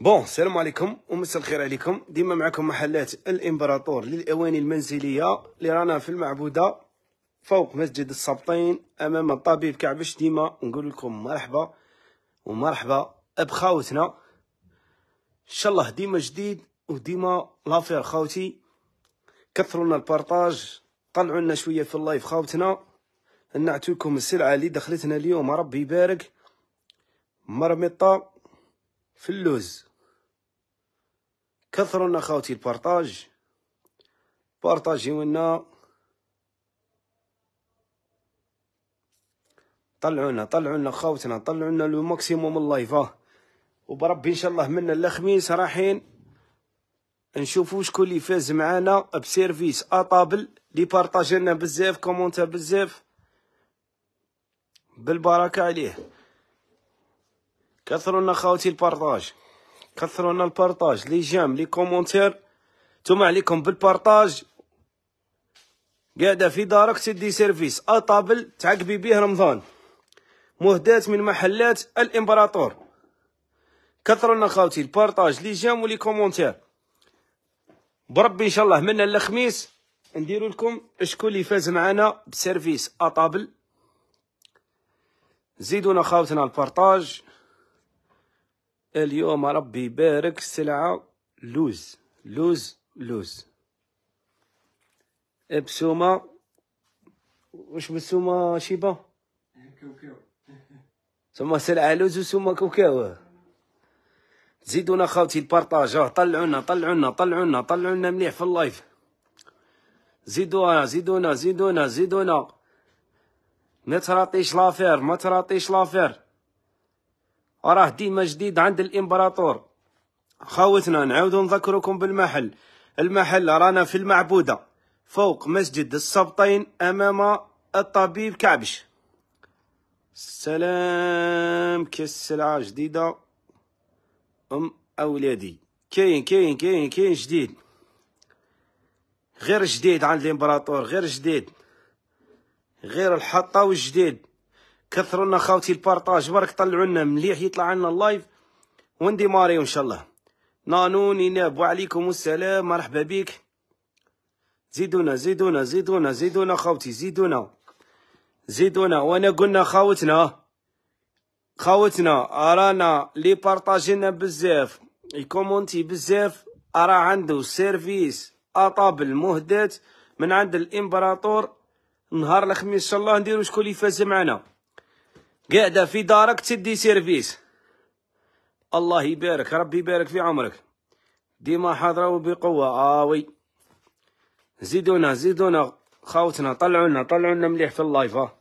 بون السلام عليكم ومساء الخير عليكم ديما معكم محلات الامبراطور للاواني المنزليه اللي رانا في المعبوده فوق مسجد السبطين امام الطبيب كعبش ديما نقول لكم مرحبا ومرحبا بخاوتنا ان شاء الله ديما جديد وديما لافير خاوتي كثروا لنا البارطاج طلعوا لنا شويه في اللايف خاوتنا نعطيكم لكم السلعه اللي دخلتنا اليوم ربي يبارك مرمطه في اللوز كثروا لنا خاوتي البارطاج بارطاجيو لنا طلعوا لنا طلعوا لنا خاوتنا طلعوا لنا لو ماكسيموم اللايفه وبربي ان شاء الله منا الخميس رايحين نشوفوا شكون اللي فاز معانا بسيرفيس اطابل لي بارطاجينا بزاف كومونتا بزاف بالبركه عليه كثروا لنا خاوتي البارطاج كثروا لنا البارطاج لي جام لي كومونتير نتوما عليكم بالبارطاج قاعدة في دارك تدي سيرفيس أطابل أه، تعقبي بيه رمضان مهدات من محلات الإمبراطور كثروا لنا خاوتي البارطاج لي جام ولي كومونتير بربي إن شاء الله منا الخميس نديرو لكم شكون اللي فاز معنا بسيرفيس أطابل أه، زيدونا خاوتنا البارطاج اليوم ربي يبارك السلعة لوز لوز لوز إيه بسومة واش بسومة شيبة كوكاو ثم سلعة لوز وسومة كوكاو زيدونا خاوتي البارطاجه طلعونا طلعونا طلعونا طلعونا مليح في اللايف زيدونا زيدونا زيدونا زيدونا ما تراطيش لافير ما تراطيش لافير راه ديما جديد عند الامبراطور خاوتنا نعاودو نذكركم بالمحل المحل رانا في المعبودة فوق مسجد السبطين امام الطبيب كعبش سلام كاس سلعة جديدة ام اولادي كاين كاين كاين كاين جديد غير جديد عند الامبراطور غير جديد غير الحطة والجديد كثروا لنا خاوتي البارطاج برك طلعوا لنا مليح يطلع لنا اللايف ونديماريو ان شاء الله نانون يناب وعليكم السلام مرحبا بك زيدونا زيدونا زيدونا زيدونا خاوتي زيدونا زيدونا وانا قلنا خاوتنا خاوتنا رانا لي بارطاجينا بزاف يكومونتي بزاف ارا عنده سيرفيس اطابل مهدات من عند الامبراطور نهار الخميس ان شاء الله نديرو شكون اللي فاز معنا قاعده في دارك تدي سيرفيس الله يبارك ربي يبارك في عمرك ديما حاضره وبقوه اوي زيدونا زيدونا خاوتنا طلعونا طلعونا مليح في اللايف ها آه.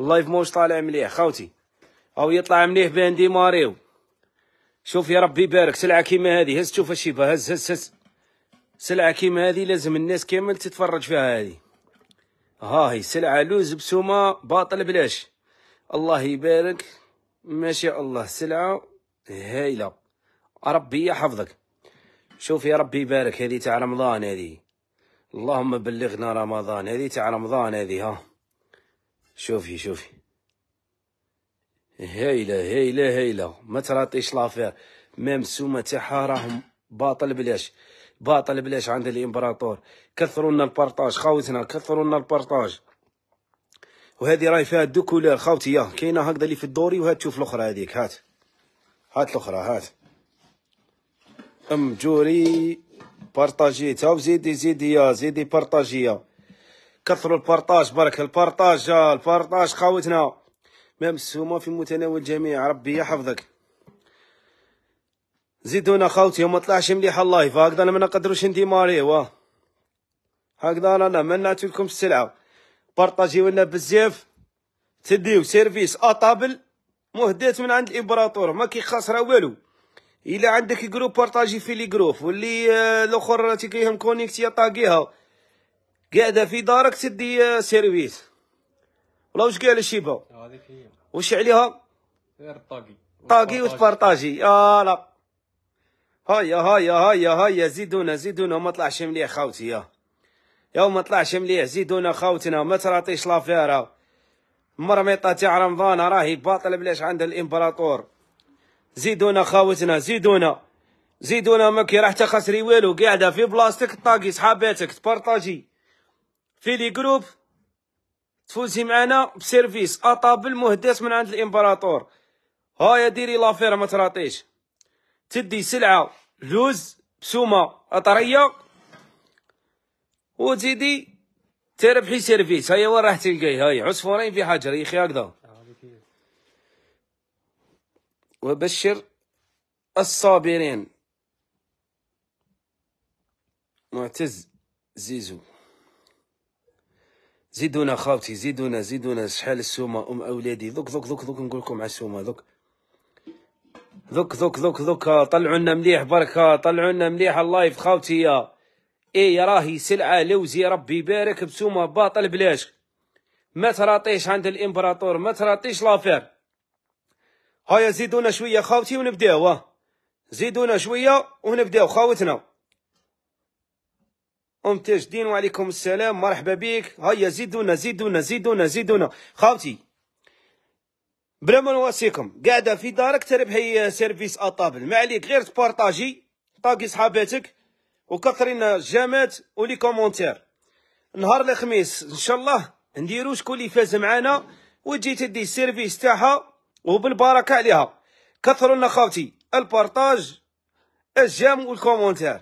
اللايف موش طالع مليح خاوتي او يطلع مليح دي ماريو شوف يا ربي يبارك سلعه كيما هذه هز شوف الشيبه هز هز هز سلعه كيما هذه لازم الناس كامل تتفرج فيها هذه ها هي سلعه لوز بسومه باطل بلاش الله يبارك ما شاء الله سلعة هايلة ربي يحفظك شوف يا ربي يبارك هذه تاع رمضان هذه اللهم بلغنا رمضان هذه تاع رمضان هذه ها شوفي شوفي هايلة هايلة هايلة ما تراطيش لافير مام سومة تاعها راهم باطل بلاش باطل بلاش عند الامبراطور كثروا لنا البارطاج خاوتنا كثروا لنا البارطاج وهذه راهي فيها الدكول خاوتي كاينه هكذا اللي في الدوري وهاد تشوف الاخرى هذيك هات هات الاخرى هات ام جوري بارطاجي تا وزيدي زيدي يا زيدي بارطاجي كثروا البارطاج برك البارطاج البارطاج خاوتنا مام السوما في متناول الجميع ربي يحفظك زيدونا خاوتي وما طلعش مليح اللايف هكذا انا ما نقدروش نديماري واه هكذا انا منعت لكم السلعه بارطاجيو لنا بزاف تديو سيرفيس اطابل مهدات من عند الامبراطور ما كيخسرها والو الا عندك جروب بارطاجي في لي جروب واللي آه الاخر تيكيهم كونيكتي طاقيها قاعده في دارك تدي آه، سيرفيس ولا واش قال الشيبه هذيك هي واش عليها غير الطاقي طاقي وتبارطاجي اه لا هيا هيا هيا هيا زيدونا زيدونا ما طلعش مليح خاوتي يا يوم طلعش مليح زيدونا خاوتنا ما تراطيش لافيرا مرميطة تاع رمضان راهي باطل بلاش عند الامبراطور زيدونا خاوتنا زيدونا زيدونا مكي راح تخسري والو قاعده في بلاصتك طاقي صحاباتك تبارطاجي في لي جروب تفوزي معانا بسيرفيس اطابل المهدس من عند الامبراطور هايا ديري لافيرا ما تراطيش تدي سلعه لوز بسومه اطريه وتزيدي تربحي سيرفيس هيا وين راح تلقاي هاي عصفورين في حجر يا اخي هكذا وبشر الصابرين معتز زيزو زيدونا خاوتي زيدونا زيدونا شحال السومه ام اولادي ذوك ذوك ذوك ذوك نقول لكم على السومه ذوك ذوك ذوك ذوك ذوك طلعوا لنا مليح بركه طلعوا لنا مليح اللايف خاوتي يا اي راهي سلعه لوزي ربي يبارك بسومه باطل بلاش ما تراطيش عند الامبراطور ما تراطيش لافير هيا زيدونا شويه خاوتي ونبداو زيدونا شويه ونبداو خاوتنا ام تجدين وعليكم السلام مرحبا بك هيا زيدونا زيدونا زيدونا زيدونا خاوتي بلا ما نوصيكم قاعده في دارك تربحي سيرفيس اطابل ما عليك غير تبارطاجي طاقي صحاباتك وكثرين الجامات ولي كومونتير نهار الخميس ان شاء الله نديرو شكون اللي فاز معانا وتجي تدي السيرفيس تاعها وبالبركه عليها كثروا لنا خاوتي البارطاج الجام والكومونتير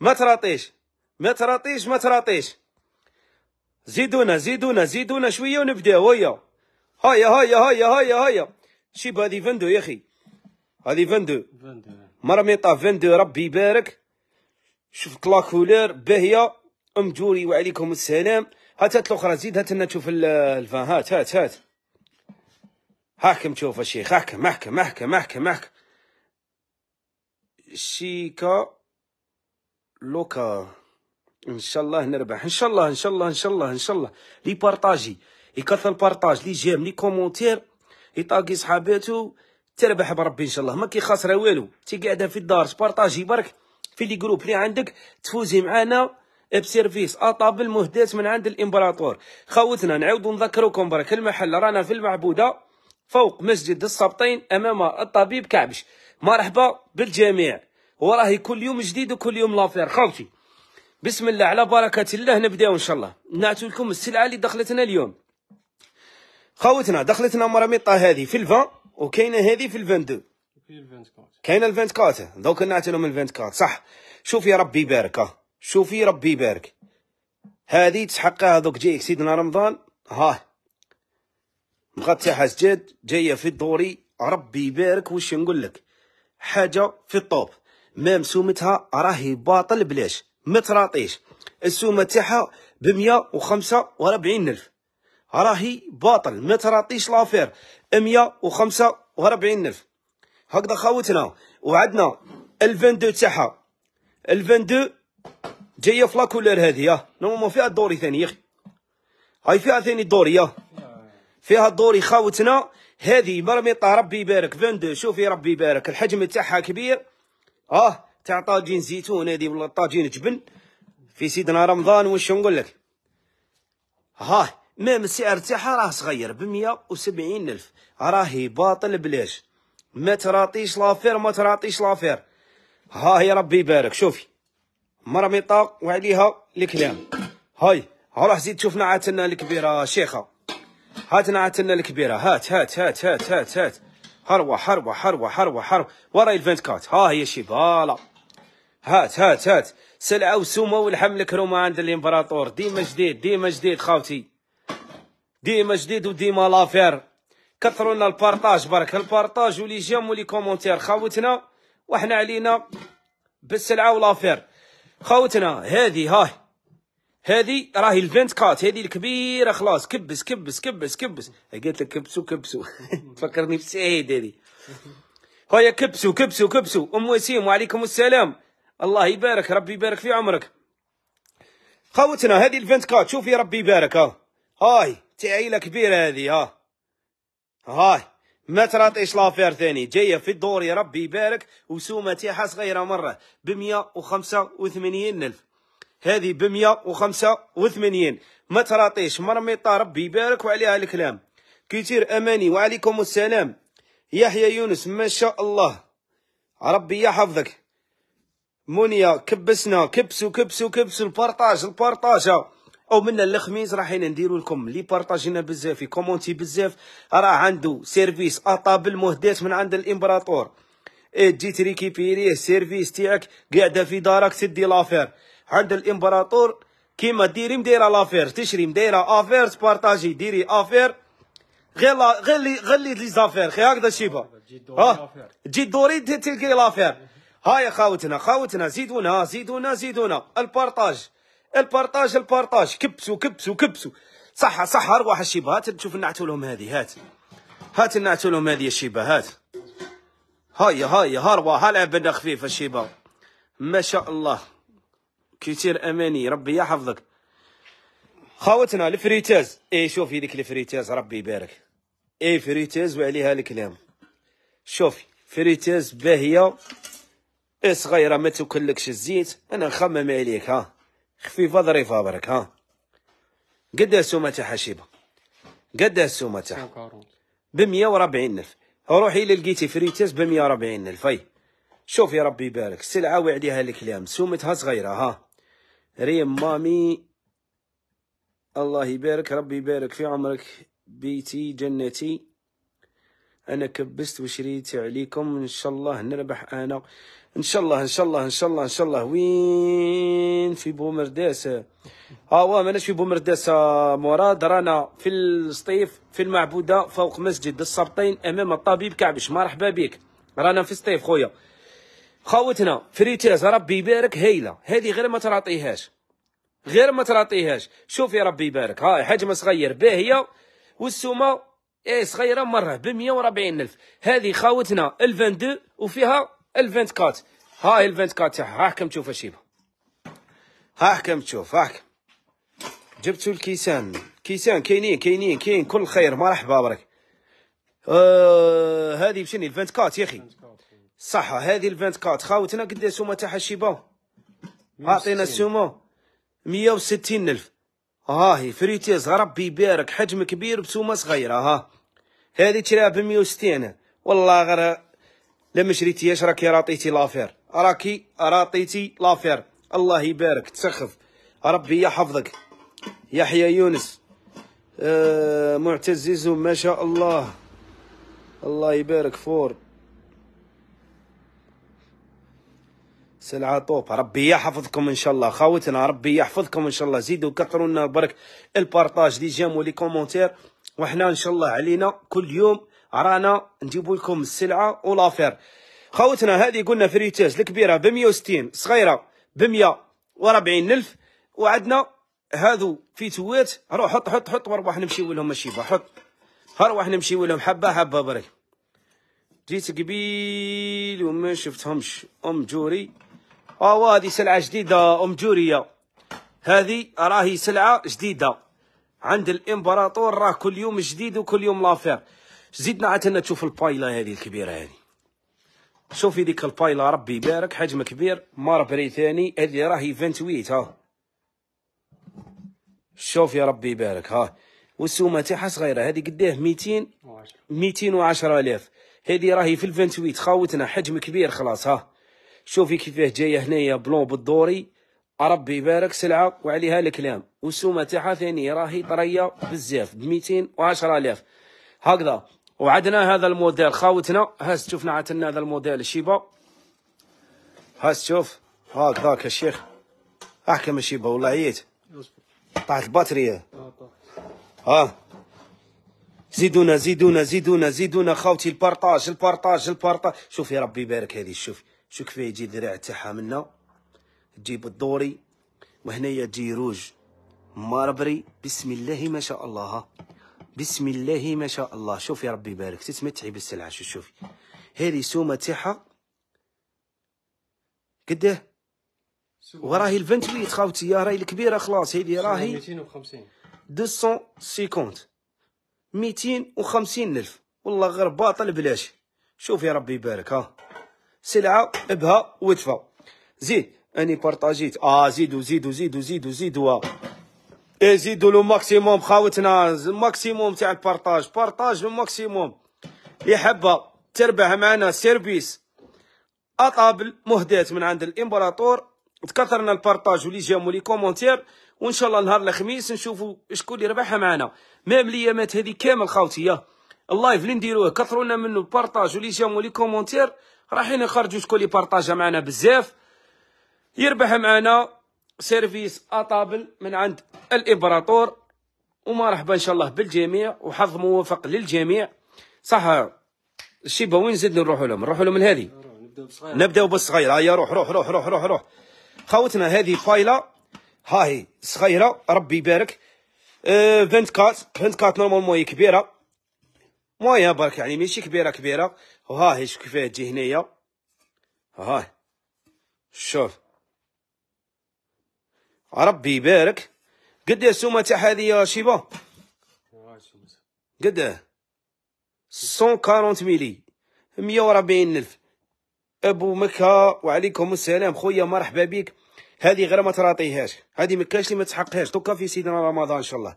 ما تراطيش ما تراطيش ما تراطيش زيدونا زيدونا زيدونا شويه ونبداو هيا هيا هيا هيا هيا هيا شيب هذه فندو يا اخي هذه فندو مرميطه فندو ربي يبارك شفت لاكولير باهيه ام جوري وعليكم السلام هات هات الاخرى زيد هات لنا تشوف الفان هات هات هات هاكم تشوف الشيخ هاكم هاكم هاكم هاكم هاكم شيكا لوكا ان شاء الله نربح ان شاء الله ان شاء الله ان شاء الله ان شاء الله لي بارطاجي يكثر البارطاج لي جيم لي كومونتير يطاقي صحاباتو تربح بربي ان شاء الله ما كيخاسر والو تي قاعده في الدار بارطاجي برك في لي جروب اللي عندك تفوزي معانا بسيرفيس اطابل مهدات من عند الامبراطور خوتنا نعاودو نذكروكم برك المحل رانا في المعبوده فوق مسجد السبطين امام الطبيب كعبش مرحبا بالجميع وراهي كل يوم جديد وكل يوم لافير خوتي بسم الله على بركة الله نبداو إن شاء الله نعطي لكم السلعة اللي دخلتنا اليوم خوتنا دخلتنا مراميطة هذه في الفان وكاينة هذه في الفان دو كاين الفانت كات دوك نعتلهم الفانت كات صح شوفي ربي يبارك شوفي ربي يبارك هذه تسحقها دوك جايك سيدنا رمضان ها مغطيها سجاد جايه في الدوري ربي يبارك واش نقول لك حاجه في الطوب مام سومتها راهي باطل بلاش متراطيش السومه تاعها ب 145 الف راهي باطل متراطيش لافير 145 الف هكذا خاوتنا وعندنا الفاندو تاعها الفاندو جايه في لاكولور هذه نورمالمون فيها الدوري ثاني يا اخي هاي فيها ثاني الدوري ياه فيها الدوري خاوتنا هذه مرميطه ربي يبارك فاندو شوفي ربي يبارك الحجم تاعها كبير اه تاع طاجين زيتون هذه ولا طاجين جبن في سيدنا رمضان واش نقول لك ها ميم السعر تاعها راه صغير ب 170 الف راهي باطل بلاش ما تراطيش لافير ما تراطيش لافير ها هي ربي يبارك شوفي مرميطة وعليها الكلام هاي ها زيد تشوفنا عاتنا الكبيرة شيخة هاتنا عاتنا الكبيرة هات هات هات هات هات هات هروة هروة هروة هروة هروة وراي كات ها هي شباله هات هات هات سلعة وسومة والحمل الكرومة عند الامبراطور ديما جديد ديما جديد خاوتي ديما جديد وديما لافير كثروا لنا البارطاج برك البارطاج ولي جيم ولي كومونتير خاوتنا وحنا علينا بالسلعه ولافير خاوتنا هذه هاي هذه راهي الفنت كات هذه الكبيره خلاص كبس كبس كبس كبس قلت لك كبسو كبسو تفكرني بسعيد هذه هيا كبسو كبسو كبسو ام وسيم وعليكم السلام الله يبارك ربي يبارك في عمرك خوتنا هذه الفنت كات شوفي ربي يبارك ها هاي تعيله كبيره هذه ها هاي ما تراطيش لافير ثاني جايه في الدور يا ربي يبارك وسومه تاعها صغيره مره ب 185 الف هذه ب 185 ما تراطيش مرميطه ربي يبارك وعليها الكلام كثير اماني وعليكم السلام يحيى يونس ما شاء الله ربي يحفظك منيا كبسنا كبسوا كبسوا كبسوا البارطاج البارطاجه او من الخميس راحين نديرو لكم اللي بارطاجينا بزاف كومونتي بزاف راه عنده سيرفيس اطابل مهدات من عند الامبراطور إيه، تجي تريكيبيريه السيرفيس تاعك قاعده في دارك تدي لافير عند الامبراطور كيما ديري مدايره لافير تشري مدايره افير تبارطاجي ديري افير غير لا غير لي غير لي زافير خي هكذا شيبا تجي دوري تلقي لافير هاي خاوتنا خاوتنا زيدونا زيدونا زيدونا البارطاج البارطاج البارطاج كبسوا كبسوا كبسوا صح صح ارواح الشيبه هات نشوف نعتو لهم هذه هات هات نعتو لهم هذه الشبهات هات هاي هيا هروا بنا خفيفه الشيبه ما شاء الله كثير اماني ربي يحفظك خاوتنا الفريتاز اي شوفي ذيك الفريتاز ربي يبارك اي فريتاز وعليها الكلام شوفي فريتاز باهيه إيه، صغيره ما توكلكش الزيت انا نخمم عليك ها خفيفه ظريفه برك ها قد السومه تاع حشيبه قد السومه تاعها ب 140 الف روحي الى لقيتي فريتاس ب 140 الف اي شوف يا ربي يبارك السلعه وعديها الكلام سومتها صغيره ها ريم مامي الله يبارك ربي يبارك في عمرك بيتي جنتي انا كبست وشريت عليكم ان شاء الله نربح انا ان شاء الله ان شاء الله ان شاء الله ان شاء الله وين في بومرداس ها آه، هو ماناش في بومرداس آه، مراد رانا في الصيف في المعبوده فوق مسجد السبطين امام الطبيب كعبش مرحبا بك رانا في الصيف خويا خوتنا فريتاز ربي يبارك هايله هذه غير ما تعطيهاش غير ما تعطيهاش شوفي ربي يبارك هاي حجم صغير باهيه والسومه ايه صغيره مره ب 140 الف هذه خاوتنا ال وفيها ال كات هاي ال كات تاعها هاكم تشوف ها هاكم تشوف هاكم جبتوا الكيسان كيسان كاينين كاينين كاين كل خير مرحبا برك آه هذه بشني ال كات يا اخي إيه. صح هذه ال كات خاوتنا قد السومه تاعها شيبه عطينا السومه 160 الف هاهي آه، فريتيز ربي يبارك حجم كبير بسومه صغيره ها آه. هذه تشريها ب 160 والله غير لما شريتيهاش راكي راطيتي لافير راكي راطيتي لافير الله يبارك تسخف ربي يحفظك يحيى يونس آه معتز زيزو ما شاء الله الله يبارك فور سلعة طوب ربي يحفظكم ان شاء الله خاوتنا ربي يحفظكم ان شاء الله زيدوا كثروا لنا برك البارطاج لي جيم ولي كومونتير وحنا ان شاء الله علينا كل يوم رانا نجيب لكم السلعه ولافير خوتنا هذه قلنا فريتاج الكبيره ب 160 صغيره ب 140 الف وعندنا هذو في توات روح حط حط حط واربح نمشي لهم الشيبه حط روح نمشي لهم حبه حبه بري جيت قبيل وما شفتهمش ام جوري اه هذه سلعه جديده ام جوريه هذه راهي سلعه جديده عند الامبراطور راه كل يوم جديد وكل يوم لافير زدنا عاد تشوف البايله هذه الكبيره هذه شوفي ديك البايله ربي يبارك حجم كبير ماربري ثاني هذه راهي 28 ها شوف يا ربي يبارك ها والسومه تاعها صغيره هذه قداه 200 210 الاف هذه راهي في ال 28 خاوتنا حجم كبير خلاص ها شوفي كيفاه جايه هنايا بلون بالدوري ربي يبارك سلعه وعليها الكلام والسومه تاعها ثاني راهي طريه بزاف ب 210 الاف هكذا وعدنا هذا الموديل خاوتنا هاس شوفنا عطنا هذا الموديل الشيبا هاس شوف هاك هاك الشيخ احكم الشيبا والله عييت طاحت البطاريه ها زيدونا زيدونا زيدونا زيدونا خاوتي البارطاج البارطاج البارطاج شوفي ربي يبارك هذه شوفي شوف كيف يجي الذراع تاعها منا تجيب الدوري وهنايا تجي روج ماربري بسم الله ما شاء الله بسم الله ما شاء الله شوفي ربي يبارك تتمتعي بالسلعه شوف شوفي هذه سومه تاعها قداه وراهي ال خاوتي يا راهي الكبيره خلاص هذه راهي 250 250 250 الف والله غير باطل بلاش شوفي ربي يبارك ها سلعه بها وتفى زيد اني بارطاجيت اه زيدو زيدو زيدو زيدو زيدو, زيدو. يزيدوا له ماكسيموم خاوتنا الماكسيموم تاع البارطاج بارطاج الماكسيموم يا حبه تربح معنا سيرفيس اطابل مهدات من عند الامبراطور تكثرنا البارطاج ولي جيم لي كومونتير وان شاء الله نهار الخميس نشوفوا شكون اللي ربحها معنا مام ليامات هذه كامل خاوتي اللايف اللي نديروه كثرونا منه البارطاج ولي جيم لي كومونتير رايحين نخرجوا شكون اللي بارطاجها معنا بزاف يربح معنا سيرفيس اطابل من عند الامبراطور ومرحبا ان شاء الله بالجميع وحظ موفق للجميع صح الشيبه وين زدنا نروحوا لهم نروحوا لهم هذه نبداو بالصغير هيا آه، روح روح روح روح روح روح خوتنا هذه فايله هاهي صغيره ربي يبارك أه بنت كات بنت كات نورمالمون هي كبيره مويا برك يعني ماشي كبيره كبيره وهاهي شوف كيفاه تجي هنايا هاهي شوف ربي يبارك قد السومه تاع هذه يا شيبا قد 140 ملي 140 الف ابو مكه وعليكم السلام خويا مرحبا بك هذه غير ما تراطيهاش هذه مكاش كاش اللي ما تحقهاش دوكا في سيدنا رمضان ان شاء الله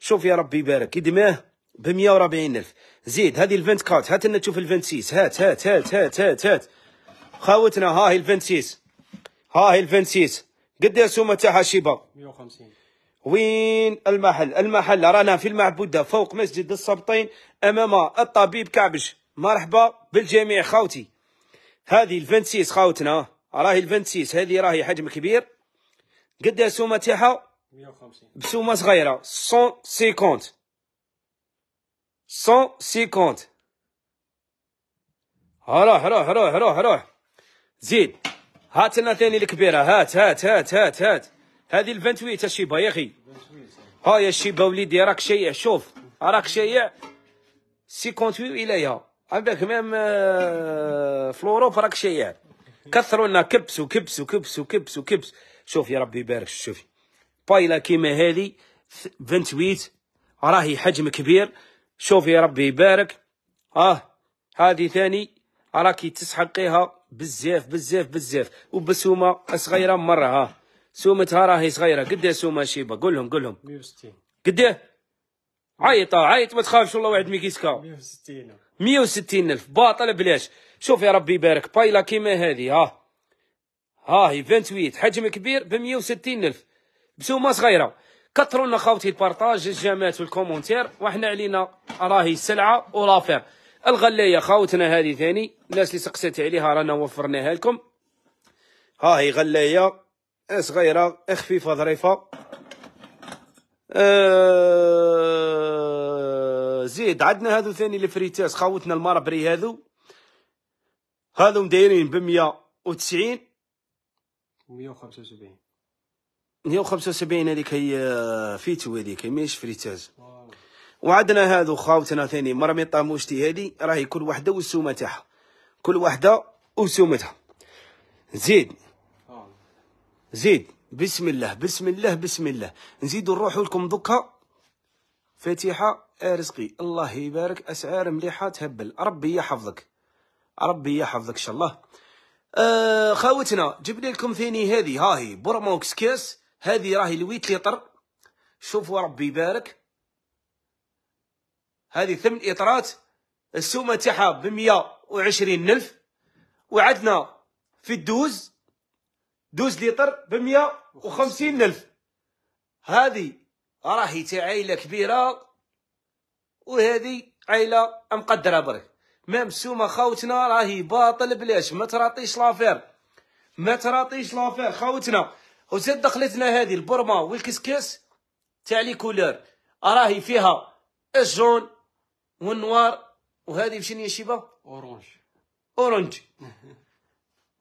شوف يا ربي يبارك يدماه ب 140 الف زيد هذه الفنت كات هات لنا تشوف الفنت 26 هات هات هات هات هات هات خاوتنا ها هي الفنت 26 ها هي الفنت 26 قد سومة تاعها شيبا 150 وين المحل المحل رانا في المعبودة فوق مسجد السبطين أمام الطبيب كعبش مرحبا بالجميع خاوتي هذه الفنتسيس خاوتنا راهي الفنتسيس هذه راهي حجم كبير قد السومة تاعها 150 بسومة صغيرة 150 150 روح روح روح روح روح زيد هات لنا ثاني الكبيره هات هات هات هات هات هذه الفانتويت الشيبه يا اخي ها يا الشيبه وليدي راك شايع شوف راك شايع 58 اليها عندك ميم آه، في راك شايع كثروا لنا كبس وكبس وكبس وكبس وكبس شوف يا ربي يبارك شوفي بايلا كيما هذه 28 راهي حجم كبير شوف يا ربي يبارك اه هذه ثاني راكي تسحقيها بزاف بزاف بزاف وبسومه صغيره مره ها سومتها راهي صغيره قد إيه سومه شيبه قول لهم قول لهم 160 قد إيه؟ عيط عيط ما تخافش والله واحد ميكيسكا 160 160 الف باطل بلاش شوف يا ربي يبارك بايلا كيما هذه ها ها هي 28 حجم كبير ب 160 الف بسومه صغيره كثروا لنا خاوتي البارطاج الجامات والكومنتير وحنا علينا راهي السلعه ولافير الغلايه خاوتنا هذه ثاني الناس اللي سقسات عليها رانا وفرناها لكم ها هي غلايه صغيره خفيفه ظريفه آه زيد عندنا هذو ثاني الفريتاس خاوتنا المربري هذو هذو مدايرين ب 190 175 175 هذيك هي آه، فيتو هذيك ماهيش فريتاز وعدنا هادو خاوتنا ثاني مرمي طاموشتي هادي راهي كل وحده والسومه تاعها كل وحده وسومتها زيد زيد بسم الله بسم الله بسم الله نزيدو نروحو لكم دوكا فاتحه رزقي الله يبارك اسعار مليحه تهبل ربي يحفظك ربي يحفظك ان شاء الله آه خاوتنا جبنا لكم ثاني هذه هاهي بورموكس كاس هذه راهي الويت لتر شوفوا ربي يبارك هذه ثمن اطارات السومه تاعها ب 120 الف وعدنا في الدوز دوز لتر ب 150 الف هذه راهي تاع عائله كبيره وهذه عائله مقدره برك مام السومه خاوتنا راهي باطل بلاش ما تراطيش لافير ما تراطيش لافير خاوتنا وزاد دخلتنا هذه البرما والكسكس تاع لي كولور راهي فيها الجون والنوار وهذه بشنية شبه اورانج اورانج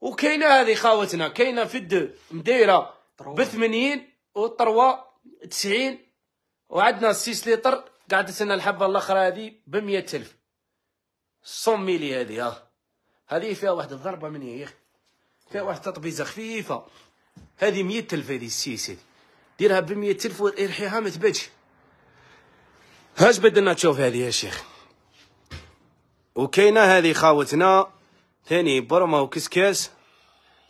وكاينه هذه خاوتنا كاينه في الد مدايره ب 80 والطروه 90 وعندنا 6 لتر قعدت لنا الحبه الاخرى هذه ب 100000 100 ميلي هذه ها هذه فيها واحد الضربه من هي فيها واحد التطبيزه خفيفه هذه 100000 هذه السيسي ديرها ب 100000 وارحيها ما تبدش هاش بدلنا تشوف هذه يا شيخ وكاينه هذه خاوتنا ثاني برمه وكسكاس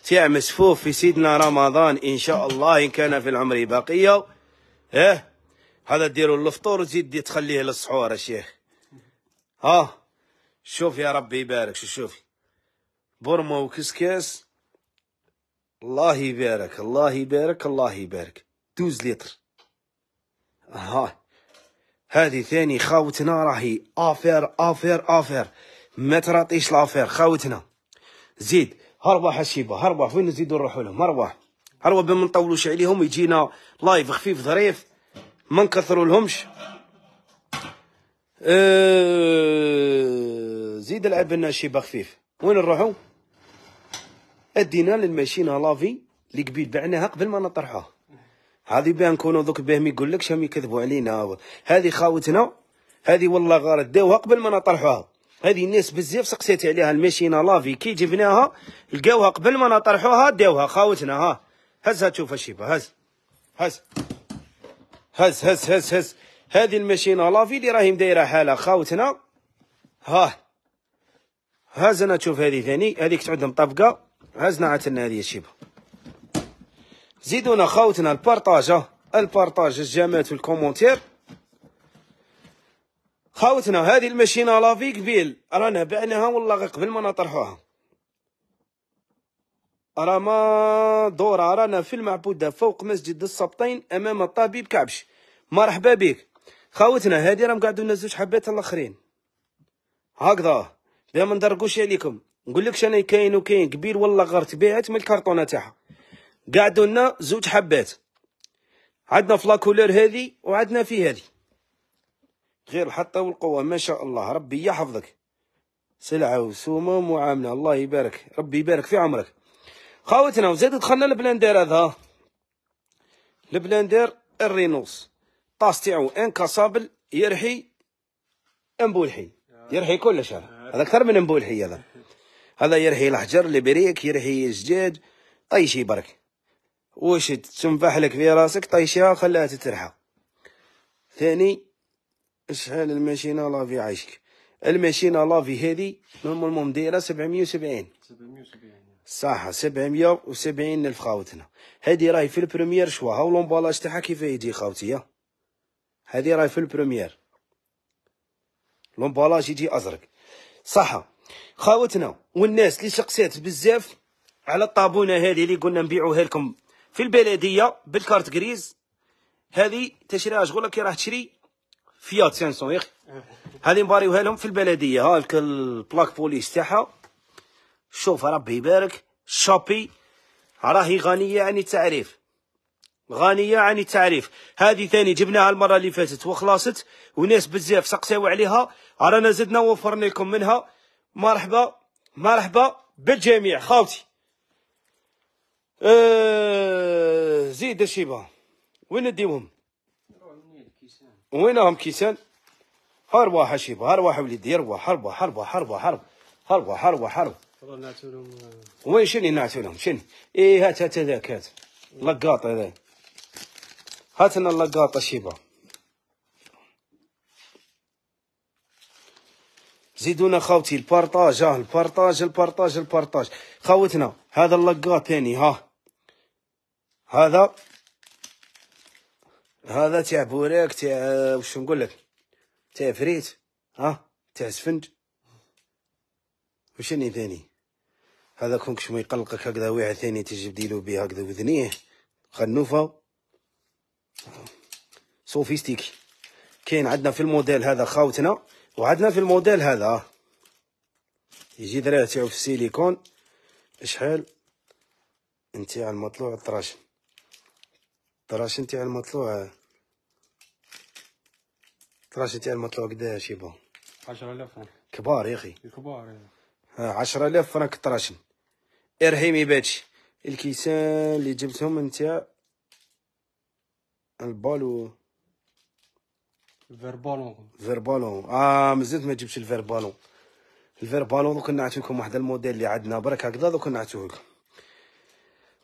تاع مسفوف في سيدنا رمضان ان شاء الله ان كان في العمر بقيه ايه هذا ديروا الفطور وتزيد تخليه للسحور يا شيخ ها شوف يا ربي يبارك شو شوفي برمه وكسكاس الله يبارك الله يبارك الله يبارك دوز لتر ها هذه ثاني خاوتنا راهي افير افير افير ما تراطيش لافير خاوتنا زيد هربح حشيبه هربح وين نزيدو نروحو لهم هربح هربح بما نطولوش عليهم يجينا لايف خفيف ظريف ما نكثرولهمش لهمش أه، زيد العب لنا شيبه خفيف وين نروحو ادينا للماشينه لافي اللي قبيل بعناها قبل ما نطرحوه هذه بها نكونوا دوك باه يقول لك شهم يكذبوا علينا هذه خاوتنا هذه والله غار داوها قبل ما نطرحوها هذه الناس بزاف سقسيت عليها الماشينه لافي كي جبناها لقاوها قبل ما نطرحوها داوها خاوتنا ها هزها تشوف الشيبه هز هز هز هز هز هز هذه الماشينه لافي اللي راهي مدايره حالها خاوتنا ها هزنا تشوف هذه ثاني هذيك تعود مطبقه هزنا عتلنا هذه الشيبه زيدونا خاوتنا البارطاجة البارطاج الجامات والكومونتير خاوتنا هذه الماشينة لافي قبيل رانا بعناها والله غير قبل ما نطرحوها راه ما دورة رانا في المعبودة فوق مسجد السبطين أمام الطبيب كعبش مرحبا بك خاوتنا هذه راهم قاعدين ينزلوا حبات الاخرين هكذا بلا ما ندرقوش عليكم نقول انا كاين وكاين كبير والله غير تبيعت من الكرتونه تاعها قعدوا لنا زوج حبات عندنا في لاكولور هذه وعندنا في هذه غير الحطه والقوه ما شاء الله ربي يحفظك سلعه وسومه ومعامله الله يبارك ربي يبارك في عمرك خاوتنا وزاد دخلنا البلاندير هذا البلاندير الرينوس طاس تاعو انكاسابل يرحي امبولحي يرحي كل شهر هذا اكثر من امبولحي هذا هذا يرحي الحجر البريك يرحي الزجاج اي طيب شيء برك واش تنفح لك في راسك طيشها خلاها تترحى ثاني شحال الماشينة الله في عيشك الماشينة الله في نورمالمون دايرة سبعمية وسبعين صح سبعمية وسبعين الف خاوتنا هذه راهي في البريمير شوا هاو لومبالاج تاعها كيف يجي خاوتي هذه راهي في البريمير لومبالاج يجي ازرق صح خاوتنا والناس اللي شقسات بزاف على الطابونه هذه اللي قلنا نبيعوها لكم في البلديه بالكارت غريز هذه تشريها شغل لك راه تشري فيات 500 يا اخي هذه مباريوها لهم في البلديه ها البلاك بوليس تاعها شوف ربي يبارك شابي راهي غنيه عن التعريف غنيه عن التعريف هذه ثاني جبناها المره اللي فاتت وخلاصت وناس بزاف سقساو عليها رانا زدنا وفرنا لكم منها مرحبا مرحبا بالجميع خاوتي آه زيد الشيبه وين نديوهم وينهم كيسان ارواح الشيبه ارواح وليدي ارواح هربوا هربوا هربوا هربوا هربوا هربوا آه. وين شني نعتو لهم شني ايه هات هات هذاك هات لقاط هذا هاتنا لنا اللقاط زيدونا خاوتي آه، البارطاج البارطاج البارطاج البارطاج خاوتنا هذا اللقاط ثاني ها هذا هذا تاع بوريك تاع واش نقول لك تاع فريت ها تاع سفنج وشني ثاني هذا كون كش ما يقلقك هكذا واعي ثاني تجيب ديلو بيه هكذا وذنيه خنوفه سوفيستيكي كاين عندنا في الموديل هذا خاوتنا وعندنا في الموديل هذا يجي دراه تاعو في السيليكون شحال نتاع المطلوع 12 الطراشي تاع المطلوع الطراشي تاع المطلوع قداش يبا 10000 فرنك كبار يا اخي كبار إيه. ها 10000 فرنك الطراشن ارهيمي باتشي الكيسان اللي جبتهم نتاع البالو فيربالون فيربالون اه مزيت ما جبتش الفيربالون الفيربالون دوك نعطيكم واحد الموديل اللي عندنا برك هكذا دوك نعطيوه لكم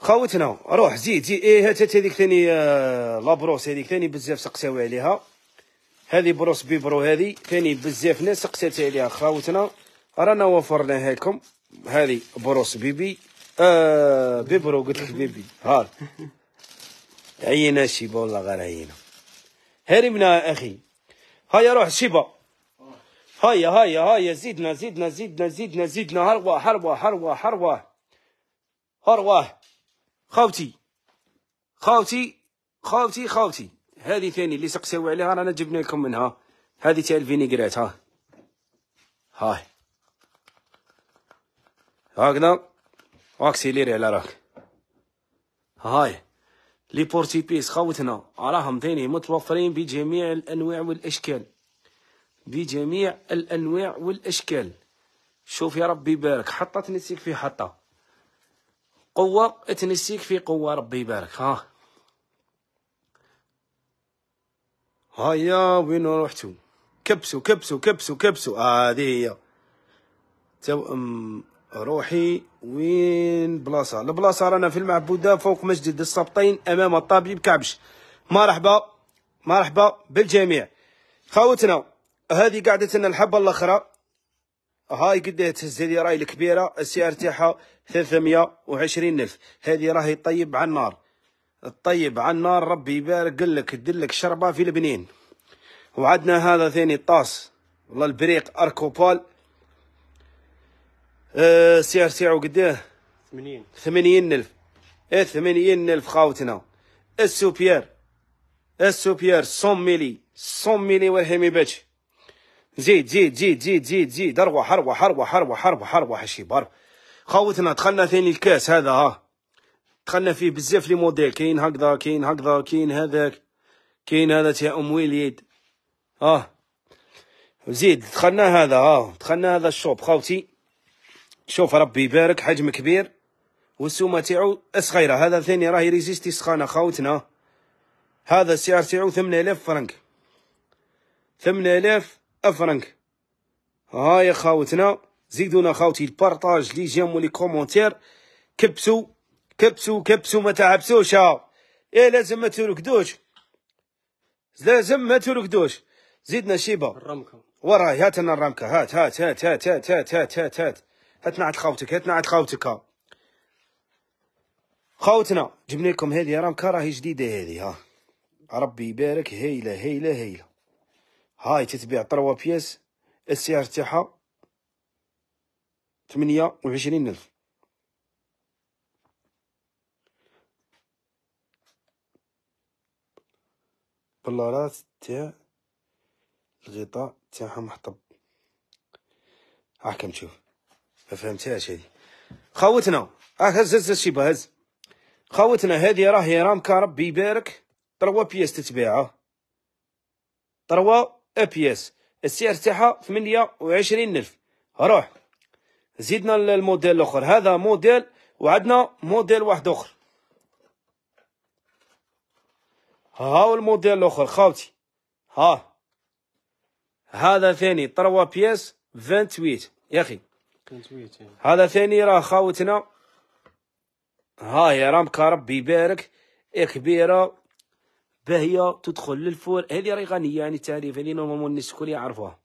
خاوتنا روح زيد زيد ايه هات هذيك ثاني آه، لابروس هذيك ثاني بزاف سقساو عليها هذه بروس بيبرو هذه ثاني بزاف ناس سقسات عليها خاوتنا رانا وفرناها لكم هذه بروس بيبي آه بيبرو قلت لك بيبي ها عينا شيبا والله غير عينا هربنا اخي هيا روح شيبا هيا هيا هيا زيدنا زيدنا زيدنا زيدنا زيدنا هروه هروه هروه هروه هروه خاوتي خاوتي خاوتي خاوتي هذه ثاني اللي سقساو عليها رانا جبنا لكم منها هذه تاع الفينيغريت ها هاي هكذا اكسيليري على راك هاي لي بورتي بيس خاوتنا راهم ثاني متوفرين بجميع الانواع والاشكال بجميع الانواع والاشكال شوف يا ربي بارك حطت نسيك في حطه قوة تنسيك في قوة ربي يبارك ها هيا وين رحتو كبسو كبسو كبسو كبسو هذه هي تو أم روحي وين بلاصه البلاصه رانا في المعبوده فوق مسجد السبطين امام الطبيب كعبش مرحبا مرحبا بالجميع خاوتنا هذه قعدتنا الحبه الاخرى هاي قد تهز هذه راي الكبيره السعر تاعها وعشرين الف هذه راهي طيب على النار الطيب على النار ربي يبارك لك دلك شربه في لبنين وعدنا هذا ثاني الطاس والله البريق اركوبال أه سعر تاعو قداه 80 80 الف ايه الف خاوتنا السوبيار السوبيار 100 ميلي 100 ميلي والهيمي باتش زيد زيد زيد زيد زيد زيد اروح اروح اروح اروح اروح اروح حشي اروح خاوتنا دخلنا ثاني الكاس هذا ها دخلنا فيه بزاف لي موديل كاين هكذا كاين هكذا كاين هذاك كاين هذا تاع ام وليد اه زيد دخلنا هذا اه دخلنا هذا الشوب خاوتي شوف ربي يبارك حجم كبير والسومه تاعو صغيره هذا ثاني راهي ريزيستي سخانه خاوتنا هذا السعر تاعو الاف فرنك الاف افرنك ها يا خاوتنا زيدونا خاوتي البارطاج لي جيم ولي كومونتير كبسوا كبسوا كبسوا ما تعبسوش ها ايه لازم ما تركدوش لازم ما تركدوش زيدنا شيبه الرمكه وراي هات لنا الرمكه هات هات هات هات هات هات هات هات هات هات نعت خاوتك هات نعت خاوتك ها خاوتنا جبنا لكم هذه رمكه راهي جديده هذه ها ربي يبارك هايله هايله هايله هاي تتبيع طروا بياس السعر تاعها ثمانية وعشرين ألف بلارات تاع الغطاء تاعها محطب هاكا تشوف ما فهمتهاش خوتنا خاوتنا هز هز الشيبه هز خاوتنا هادي راهي رامكا ربي يبارك تروا بياس تتباعه تروا ابيس السعر تاعها 28000 روح زيدنا الموديل الاخر هذا موديل وعندنا موديل واحد اخر هاو الموديل الاخر خاوتي ها هذا ثاني طروا بيس 28 يا اخي هذا ثاني راه خاوتنا ها يا راه ربي يبارك كبيره فهي تدخل للفور هذه راهي غنيه يعني التعريف هذه نورمالمون الناس الكل يعرفوها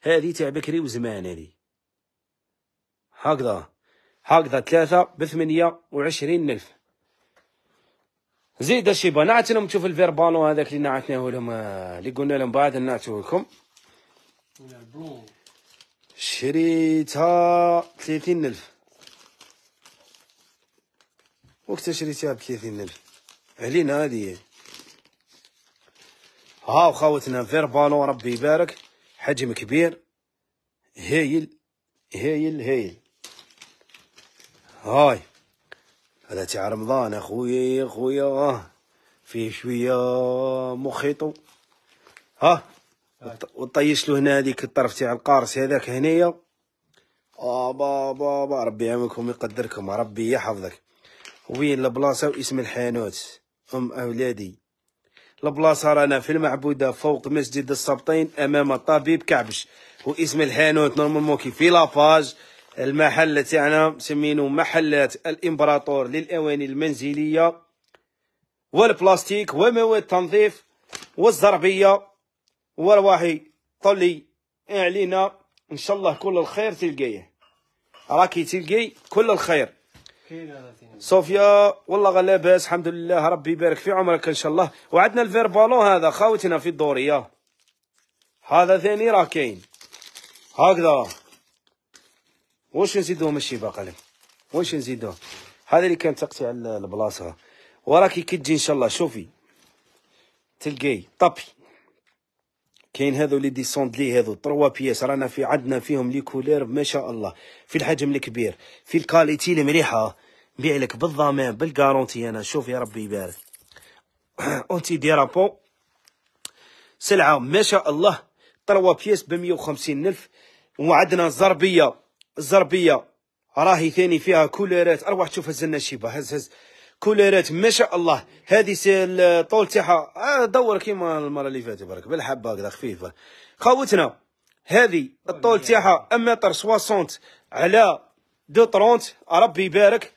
هذه تاع بكري وزمان هذه هكذا هكذا ثلاثة بثمانية وعشرين ألف زيد شيبا نعت لهم تشوف الفيربالو هذاك اللي نعتناه لهم آه، اللي قلنا لهم بعد نعتو لكم شريتها ثلاثين ألف وقت شريتها بثلاثين ألف علينا هذه هاو خاوتنا فيربالو ربي يبارك حجم كبير هايل هايل هايل هاي هذا تاع رمضان اخويا يا خويا فيه شويه مخيطو ها وطيش له هنا هذيك الطرف تاع القارص هذاك هنايا اه بابا با ربي يعاونكم ويقدركم ربي يحفظك وين البلاصه واسم الحانوت ام اولادي البلاصه رانا في المعبوده فوق مسجد السبطين امام الطبيب كعبش واسم الحانوت نورمالمون كي في لاباج المحل تاعنا مسمينو محلات الامبراطور للاواني المنزليه والبلاستيك ومواد التنظيف والزربيه ورواحي طلي علينا ان شاء الله كل الخير تلقيه راكي تلقي كل الخير صوفيا والله لاباس الحمد لله ربي يبارك في عمرك ان شاء الله وعندنا الفيربالو هذا خاوتنا في الدوريه هذا ثاني راه كاين هكذا واش نزيدوه ماشي باقي واش نزيدوه هذا اللي كان على البلاصه وراكي كي تجي ان شاء الله شوفي تلقاي طبي كاين هذو لي ديسوند لي هذو تروا بياس رانا في عندنا فيهم لي كولير ما شاء الله في الحجم الكبير في الكاليتي المليحه نبيع لك بالضمان بالكارونتي انا شوف يا ربي يبارك اونتي ديرابو سلعه ما شاء الله تروا بياس ب 150 الف وعندنا الزربيه الزربيه راهي ثاني فيها كوليرات ارواح تشوف هز لنا شيبه هز هز كوليرات ما شاء الله هذه الطول تاعها آه، دور كيما المره اللي فاتت برك بالحبه هكذا خفيف خوتنا خاوتنا هذه الطول تاعها متر 60 على 230 ربي يبارك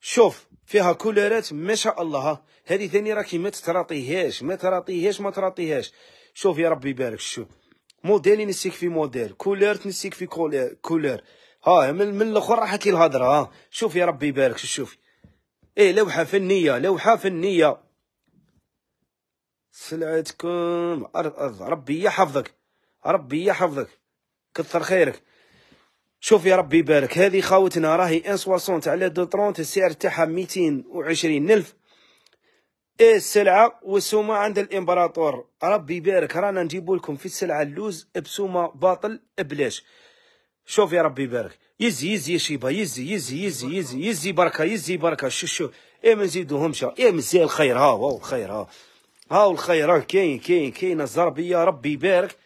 شوف فيها كوليرات ما شاء الله هذه ثاني راكي ما تتراطيهاش ما تراطيهاش ما تراطيهاش شوف يا ربي يبارك شوف موديل نسيك في موديل كولير تنسيك في كولير كولير ها من, من الاخر راحت لي الهضره ها شوف يا ربي يبارك شوفي ايه لوحة فنية لوحة فنية سلعتكم أرض أرض ربي يحفظك ربي يحفظك كثر خيرك شوف يا ربي يبارك هذه خاوتنا راهي ان تاع على دو ترونت السعر تاعها ميتين وعشرين الف ايه السلعة والسومة عند الامبراطور ربي يبارك رانا نجيبولكم في السلعة اللوز بسومة باطل بلاش شوف يا ربي يبارك يزي يزي يا يزي يزي يزي يزي يزي بركه يزي بركه شو شو ايه ما نزيدوهمش ايه مزيان الخير ها هو الخير ها هاو الخير راه كاين كاين كاين الزربي يا ربي يبارك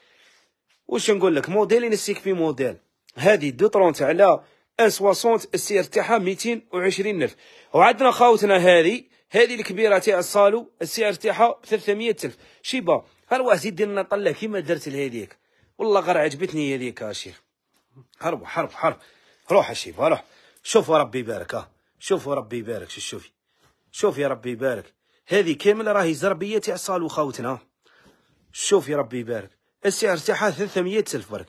واش نقول لك موديل نسيك في موديل هذه دو ترونت على ان سواسونت السعر تاعها ميتين وعشرين الف وعندنا خاوتنا هذه هذه الكبيره تاع الصالو السعر تاعها ثلاثمية الف شيبا ها الواحد يدير لنا طله كيما درت لهاديك والله غير عجبتني هاديك يا شيخ حرب حرب حرب روح يا روح شوف ربي يبارك اه شوف ربي يبارك شوف شوفي شوفي ربي يبارك هذه كامله راهي زربيه تاع صال وخاوتنا شوفي ربي يبارك السعر تاعها 300 الف برك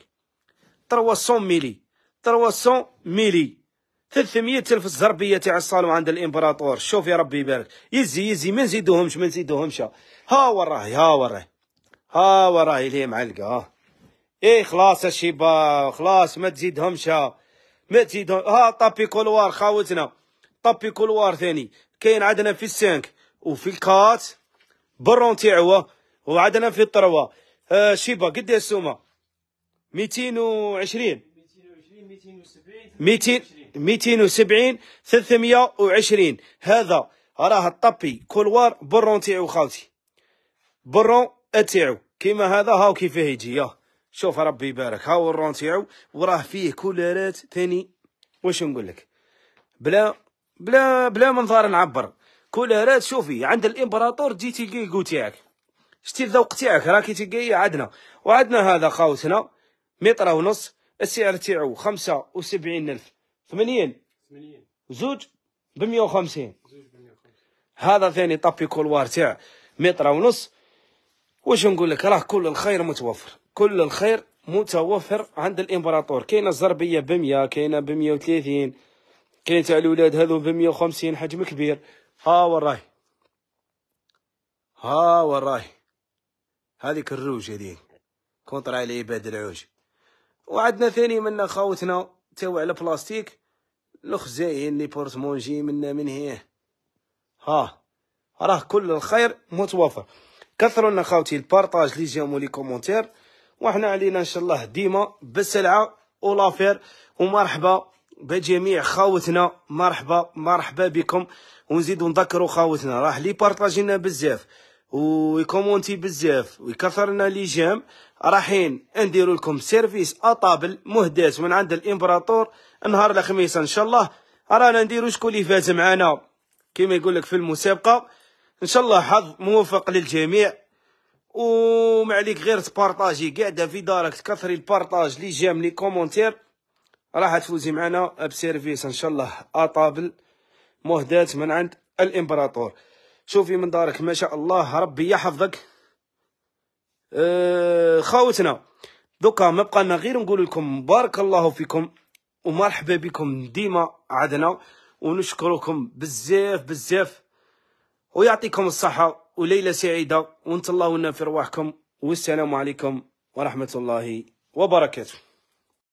300 ميلي 300 ميلي 300 الف الزربيه تاع الصالو عند الامبراطور شوف يا ربي يبارك يزي يزي ما نزيدوهمش ما نزيدوهمش ها وراهي ها وراهي ها وراهي اللي معلقه ايه خلاص الشيبا خلاص ما تزيدهمش ما تيدون ها طابي كولوار خاوتنا طابي كولوار ثاني كاين عندنا في السانك وفي الكات برون تيعوى وعندنا في الطروه آه شيبا قد السومه 220 وسبعين 270 320 هذا راه الطبي كولوار برون تاعو خاوتي برون تاعو كيما هذا هاو كيفاه يجي ياه شوف ربي يبارك هاو الرون تاعو وراه فيه كولارات ثاني واش نقول لك بلا بلا بلا منظار نعبر كولارات شوفي عند الامبراطور تجي تلقى كو تاعك شتي الذوق تاعك راكي تلقايه عندنا وعندنا هذا خاوتنا متر ونص السعر تاعو خمسة وسبعين ألف ثمانين زوج بمية وخمسين هذا ثاني طابي كولوار تاع متر ونص واش نقول لك راه كل الخير متوفر كل الخير متوفر عند الامبراطور كاينه الزربيه ب 100 كاينه ب 130 كاين تاع الاولاد هذو ب 150 حجم كبير ها وراي ها وراي هذيك الروج هذيك كونطرا على عباد العوج وعندنا ثاني منا خاوتنا تاو على بلاستيك الخزاين لي بورتمونجي منا من هيه ها راه كل الخير متوفر كثروا لنا خاوتي البارطاج لي جامو لي كومونتير وحنا علينا ان شاء الله ديما بالسلعه ولافير ومرحبا بجميع خاوتنا مرحبا مرحبا بكم ونزيدو نذكروا خاوتنا راه لي بارطاجينا بزاف ويكومونتي بزاف ويكثرنا لي جيم رايحين نديرو لكم سيرفيس اطابل مهداس من عند الامبراطور نهار الخميس ان شاء الله رانا نديرو شكون اللي فاز معانا كيما يقول لك في المسابقه ان شاء الله حظ موفق للجميع وما عليك غير تبارطاجي قاعده في دارك تكثري البارطاج لي جام لي كومونتير راح تفوزي معنا بسيرفيس ان شاء الله اطابل مهدات من عند الامبراطور شوفي من دارك ما شاء الله ربي يحفظك أه، خاوتنا دوكا ما بقالنا غير نقول لكم بارك الله فيكم ومرحبا بكم ديما عدنا ونشكركم بزاف بزاف ويعطيكم الصحه وليله سعيده وانت الله في رواحكم والسلام عليكم ورحمه الله وبركاته